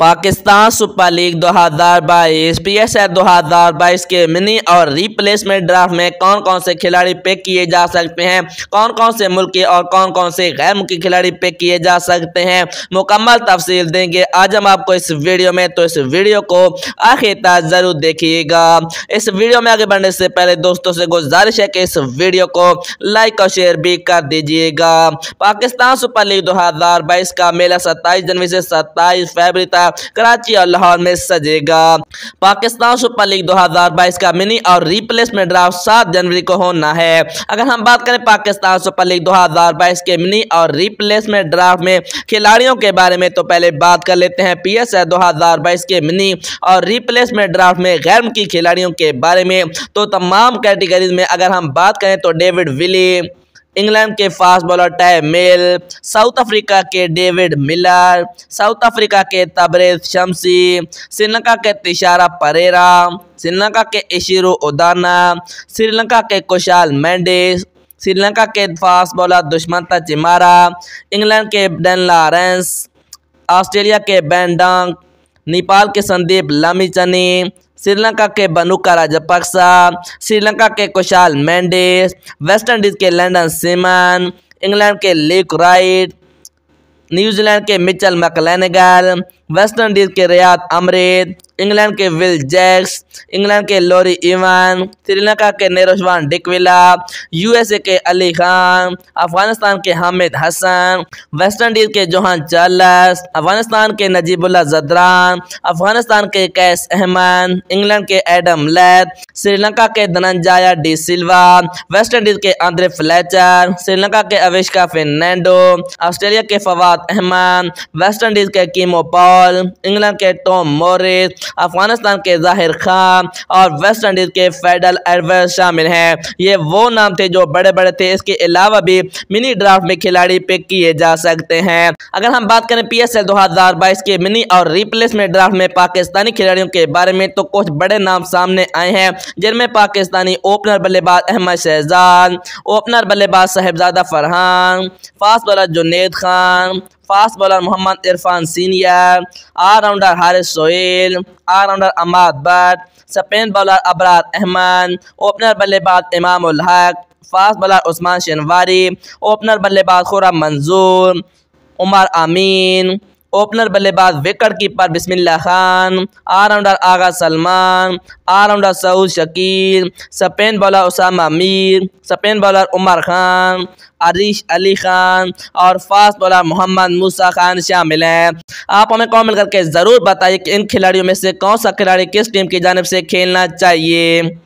Pakistan super league दो हज़ार बाईस पी एस एल दो हज़ार बाईस के मिनी और रिप्लेसमेंट ड्राफ्ट में कौन कौन से खिलाड़ी पिक किए जा सकते हैं कौन कौन से मुल्क और कौन कौन से गैर मुल्की खिलाड़ी पिक किए जा सकते हैं मुकम्मल तफसील देंगे आज हम आपको इस वीडियो में तो इस वीडियो को आखिर तक ज़रूर देखिएगा इस वीडियो में आगे बढ़ने से पहले दोस्तों से गुजारिश है कि इस वीडियो को लाइक और शेयर भी कर दीजिएगा पाकिस्तान सुपर लीग दो हज़ार बाईस का मेला सत्ताईस जनवरी से सत्ताईस फरवरी तक है कराची और लाहौर में सजेगा पाकिस्तान सुपर लीग 2022 का मिनी और रिप्लेसमेंट ड्राफ्ट सात जनवरी को होना है अगर हम बात करें पाकिस्तान सुपर लीग 2022 के मिनी और रिप्लेसमेंट ड्राफ्ट में खिलाड़ियों के बारे में तो पहले बात कर लेते हैं पी एस दो हजार बाईस के मिनी और रिप्लेसमेंट ड्राफ्ट में गैर की खिलाड़ियों के बारे में तो तमाम कैटेगरीज में अगर हम बात करें तो डेविड विली इंग्लैंड के fast bowler Tymal South Africa के डेविड मिलर साउथ अफ्रीका के तबरेज शमसी श्रीलंका के तिशारा परेरा श्रीलंका के इशिरो उदाना श्रीलंका के कुशाल मैंडिस श्रीलंका के fast bowler Dushmantha Chameera England के डेन लॉरेंस ऑस्ट्रेलिया के बैंडांग नेपाल के संदीप लमीचनी श्रीलंका के बनुका राजपक्सा श्रीलंका के कुशाल मैंडिस वेस्ट इंडीज के लंडन सिमन इंग्लैंड के लीक राइट न्यूजीलैंड के मिचल मकलैनगल वेस्ट इंडीज़ के रियाद अमरीद इंग्लैंड के विल जैक्स इंग्लैंड के लोरी इवन श्रीलंका के नेरोशवान डिकविला यूएसए के अली खान अफगानिस्तान के हामिद हसन वेस्ट इंडीज़ के जोहान चार्लस अफगानिस्तान के नजीबुल्ला जदरान अफगानिस्तान के कैस अहमद इंग्लैंड के एडम लैथ श्रीलंका के धनंजाया डी सिल्वा वेस्ट इंडीज़ के आंद्रे फ्लैचर श्रीलंका के अविष्का फिनैंडो ऑस्ट्रेलिया के फवाद अहमद वेस्ट इंडीज़ के कीमो पॉल बॉल इंग्लैंड के टॉम मोरिस अफगानिस्तान के जाहिर खान और वेस्ट इंडीज़ के फेडल एडवर्स शामिल हैं ये वो नाम थे जो बड़े बड़े थे इसके अलावा भी मिनी ड्राफ्ट में खिलाड़ी पिक किए जा सकते हैं अगर हम बात करें पी एस एल दो हजार बाईस के मिनी और रिप्लेसमेंट ड्राफ्ट में पाकिस्तानी खिलाड़ियों के बारे में तो कुछ बड़े नाम सामने आए हैं जिनमें पाकिस्तानी ओपनर बल्लेबाज अहमद शहजाद ओपनर बल्लेबाज Sahibzada Farhan fast bowler Junaid Khan fast bowler Mohammad Irfan senior allrounder Haris Sohail allrounder Ahmed Butt spin bowler Abrar Ahmed opener बल्लेबाज Imam Haq fast bowler Usman Shinwari opener बल्लेबाज खुरा मंजूर उमर अमीन ओपनर बल्लेबाज wicket keeper Bismillah Khan allrounder Agha Salman allrounder Saud Shakeel spin bowler Usama Mir spin bowler Umar Khan Arish Ali Khan और फास्ट बॉलर मोहम्मद मूसा खान शामिल हैं आप हमें कमेंट करके ज़रूर बताइए कि इन खिलाड़ियों में से कौन सा खिलाड़ी किस टीम की जानब से खेलना चाहिए